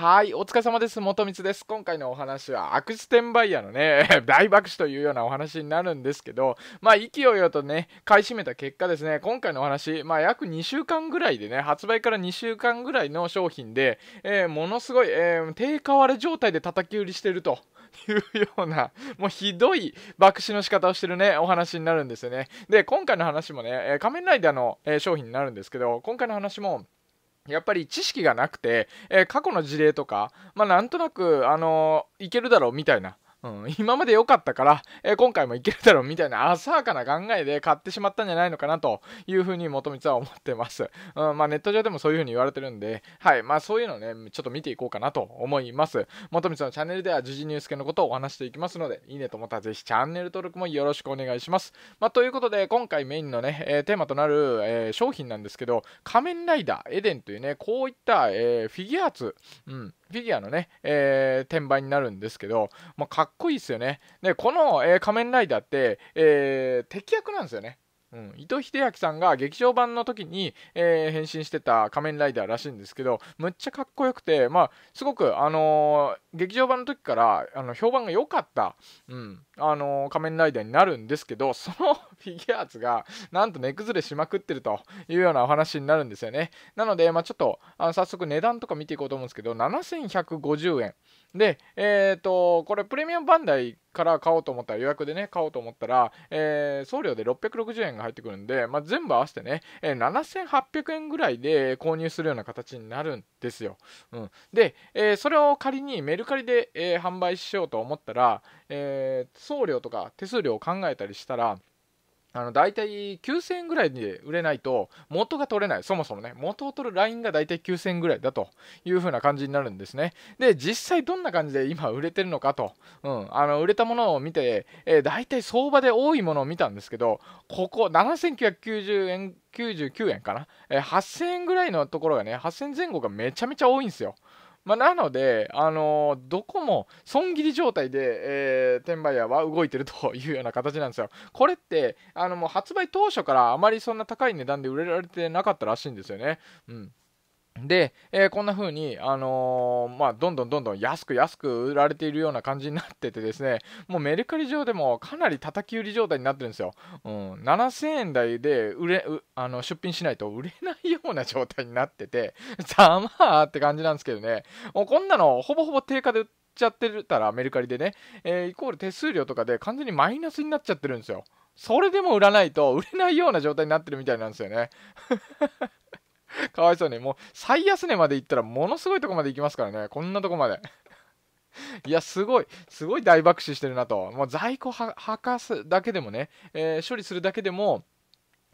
はい、お疲れ様です。元光です。今回のお話は、アンバ転売屋のね、大爆死というようなお話になるんですけど、まあ、勢いよとね、買い占めた結果ですね、今回のお話、まあ、約2週間ぐらいでね、発売から2週間ぐらいの商品で、えー、ものすごい、えー、低価割れ状態で叩き売りしてると。いうような、もうひどい爆死の仕方をしてるね、お話になるんですよね。で、今回の話もね、仮面ライダーの商品になるんですけど、今回の話も、やっぱり知識がなくて、えー、過去の事例とか、まあ、なんとなく、あのー、いけるだろうみたいなうん、今まで良かったから、えー、今回もいけるだろうみたいな浅はかな考えで買ってしまったんじゃないのかなというふうに元光は思ってます。うん、まあネット上でもそういうふうに言われてるんで、はい、まあそういうのね、ちょっと見ていこうかなと思います。元光のチャンネルでは時事ニュース系のことをお話していきますので、いいねと思ったらぜひチャンネル登録もよろしくお願いします。まあということで、今回メインのね、えー、テーマとなる、えー、商品なんですけど、仮面ライダーエデンというね、こういった、えフィギュアーツ、うん、フィギュアのね、えー、転売になるんですけど、まあ、かっこいいですよね。で、この、えー、仮面ライダーって、えー、敵役なんですよね。うん、伊藤英明さんが劇場版の時に、えー、変身してた仮面ライダーらしいんですけどむっちゃかっこよくて、まあ、すごく、あのー、劇場版の時からあの評判が良かった、うんあのー、仮面ライダーになるんですけど そのフィギュアーツがなんと値崩れしまくってるというようなお話になるんですよねなので、まあ、ちょっとあの早速値段とか見ていこうと思うんですけど7150円で、えっ、ー、と、これプレミアムバンダイから買おうと思ったら、予約でね、買おうと思ったら、えー、送料で660円が入ってくるんで、まあ、全部合わせてね、えー、7800円ぐらいで購入するような形になるんですよ。うん、で、えー、それを仮にメルカリで、え販売しようと思ったら、え送料とか手数料を考えたりしたら、あの大体9000円ぐらいで売れないと元が取れない。そもそもね、元を取るラインが大体9000円ぐらいだという風な感じになるんですね。で、実際どんな感じで今売れてるのかと、うん、あの売れたものを見て、えー、大体相場で多いものを見たんですけど、ここ7990円99円かな、えー、8000円ぐらいのところがね、8000前後がめちゃめちゃ多いんですよ。まあ、なので、あのー、どこも損切り状態で、えー、転売屋は動いてるというような形なんですよ。これって、あのもう発売当初からあまりそんな高い値段で売れられてなかったらしいんですよね。うんで、えー、こんな風に、あのー、まあ、どんどんどんどん安く安く売られているような感じになっててですね、もうメルカリ上でもかなり叩き売り状態になってるんですよ。うん、7000円台で売れあの出品しないと売れないような状態になってて、ざまーって感じなんですけどね、もうこんなのほぼほぼ定価で売っちゃってたらメルカリでね、えー、イコール手数料とかで完全にマイナスになっちゃってるんですよ。それでも売らないと売れないような状態になってるみたいなんですよね。かわいそうに、もう最安値まで行ったらものすごいとこまで行きますからね、こんなとこまで。いや、すごい、すごい大爆死してるなと。もう在庫はかすだけでもね、えー、処理するだけでも、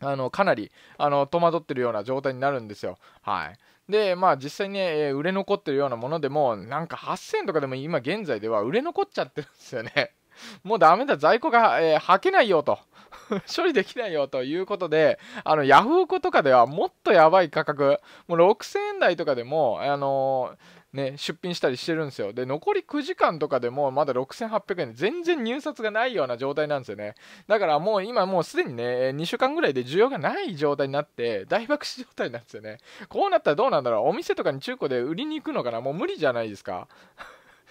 あのかなりあの戸惑ってるような状態になるんですよ。はい。で、まあ実際に、ね、えー、売れ残ってるようなものでも、なんか8000とかでも今現在では売れ残っちゃってるんですよね。もうダメだ、在庫が、えー、けないよと。処理できないよということで、あの、ヤフオクとかではもっとやばい価格、もう6000円台とかでも、あのね、出品したりしてるんですよ。で、残り9時間とかでもまだ6800円で全然入札がないような状態なんですよね。だからもう今もうすでにね、2週間ぐらいで需要がない状態になって大爆死状態なんですよね。こうなったらどうなんだろうお店とかに中古で売りに行くのかなもう無理じゃないですか。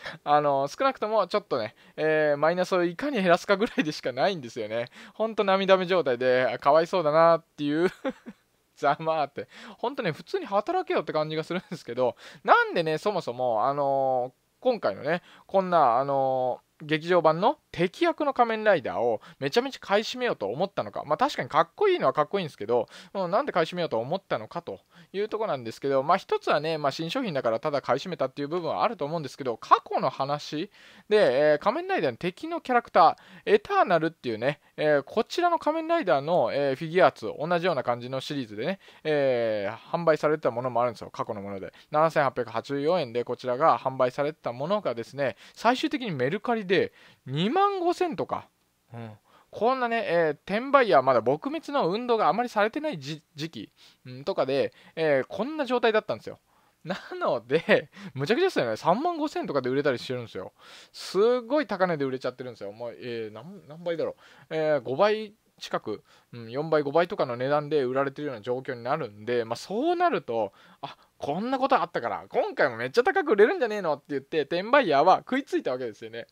あの少なくともちょっとね、えー、マイナスをいかに減らすかぐらいでしかないんですよね。ほんと涙目状態で、かわいそうだなっていう ざまって、ほんとね、普通に働けよって感じがするんですけど、なんでね、そもそも、あのー、今回のね、こんな、あのー劇場版の敵役の仮面ライダーをめちゃめちゃ買い占めようと思ったのか、まあ確かにかっこいいのはかっこいいんですけど、うん、なんで買い占めようと思ったのかというとこなんですけど、まあ一つはね、まあ新商品だからただ買い占めたっていう部分はあると思うんですけど、過去の話で、えー、仮面ライダーの敵のキャラクター、エターナルっていうね、えー、こちらの仮面ライダーの、えー、フィギュアーツ、同じような感じのシリーズでね、え販売されてたものもあるんですよ、過去のもので。7884円でこちらが販売されてたものがですね、最終的にメルカリで2万5000とか、うん、こんなね、えー、転売ヤーまだ撲滅の運動があまりされてない時期、うん、とかで、えー、こんな状態だったんですよ。なので、むちゃくちゃですよね。3万5千とかで売れたりしてるんですよ。すごい高値で売れちゃってるんですよ。もう、えー、何倍だろう。えー、5倍近く、うん、4倍、5倍とかの値段で売られてるような状況になるんで、まあ、そうなると、あこんなことあったから、今回もめっちゃ高く売れるんじゃねえのって言って、転売ヤーは食いついたわけですよね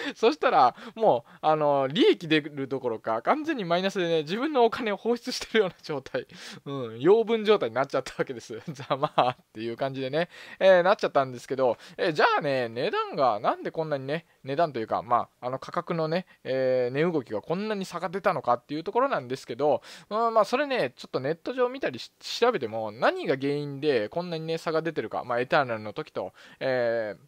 そしたら、もう、あの利益出るどころか、完全にマイナスでね、自分のお金を放出してるような状態、うん、養分状態になっちゃったわけです。ざまあっていう感じでね、えー、なっちゃったんですけど、えー、じゃあね、値段が、なんでこんなにね、値段というか、まあ、あの価格のね、え値動きがこんなに差が出たのかっていうところなんですけど、うん、まあ、それね、ちょっとネット上見たり調べても、何が原因でこんなにね、差が出てるか、まあ、エターナルの時と、えー、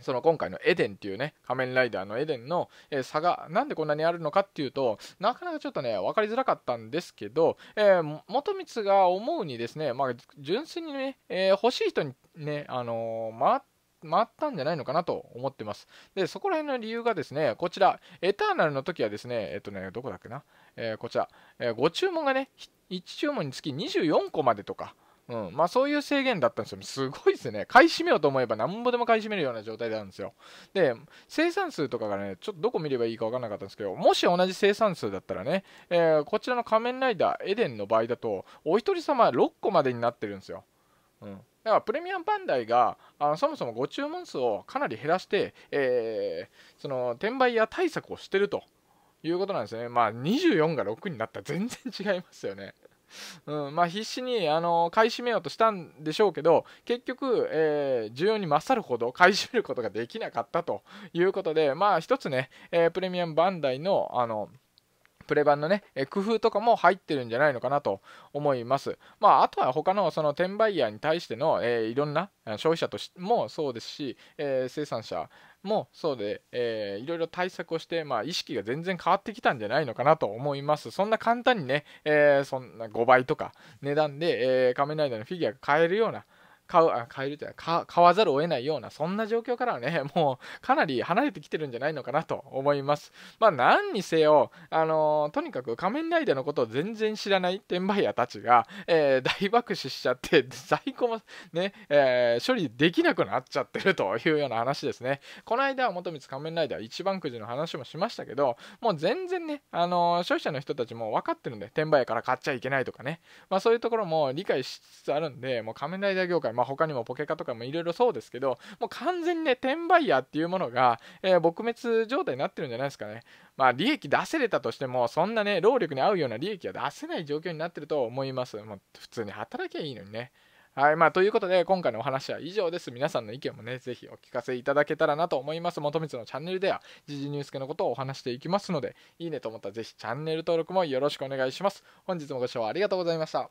その今回のエデンっていうね、仮面ライダーのエデンの、え差がなんでこんなにあるのかっていうと、なかなかちょっとね、分かりづらかったんですけど、えー、元光が思うにですね、まあ、純粋にね、えー、欲しい人にね、あのー、回って、回ったんじゃないのかなと思ってます。で、そこら辺の理由がですね、こちら、エターナルの時はですね、えっとね、どこだっけな、えー、こちら、えー、ご注文がね、1注文につき24個までとか、うんまあ、そういう制限だったんですよ。すごいですね。買い占めようと思えばなんぼでも買い占めるような状態なんですよ。で、生産数とかがね、ちょっとどこ見ればいいか分かんなかったんですけど、もし同じ生産数だったらね、えー、こちらの仮面ライダーエデンの場合だと、お一人様6個までになってるんですよ。うん、だからプレミアムバンダイがあのそもそもご注文数をかなり減らして、えー、その転売や対策をしてるということなんですね。まあ24が6になったら全然違いますよね。うん、まあ必死にあの買い占めようとしたんでしょうけど結局、えー、需要に勝るほど買い占めることができなかったということでまあ一つね、えー、プレミアムバンダイのあのプレ版のね、え工夫とかも入ってるんじゃないのかなと思います。まあ、あとは他のその転売ヤーに対しての、えー、いろんな消費者としてもそうですし、えー、生産者もそうで、えー、いろいろ対策をして、まあ、意識が全然変わってきたんじゃないのかなと思います。そんな簡単にね、えー、そんな5倍とか値段で、えー、仮面ライダーのフィギュアが買えるような買うあ買えるというか買わざるを得ないようなそんな状況からはね もうかなり離れてきてるんじゃないのかなと思いますまあ何にせよあのー、とにかく仮面ライダーのことを全然知らない転売屋たちが、えー、大爆死しちゃって 在庫もね、えー、処理できなくなっちゃってるというような話ですねこの間は元光仮面ライダー一番くじの話もしましたけどもう全然ねあの消費者の人たちも分かってるんで転売屋から買っちゃいけないとかねまあそういうところも理解しつつあるんでもう仮面ライダー業界まあ、他にもポケカとかもいろいろそうですけど、もう完全にね、転売ヤーっていうものが、えー、撲滅状態になってるんじゃないですかね。まあ、利益出せれたとしても、そんなね、労力に合うような利益は出せない状況になってると思います。もう普通に働きゃいいのにね。はい、まあ、ということで、今回のお話は以上です。皆さんの意見もね、ぜひお聞かせいただけたらなと思います。元光のチャンネルでは、時事ニュース系のことをお話していきますので、いいねと思ったらぜひチャンネル登録もよろしくお願いします。本日もご視聴ありがとうございました。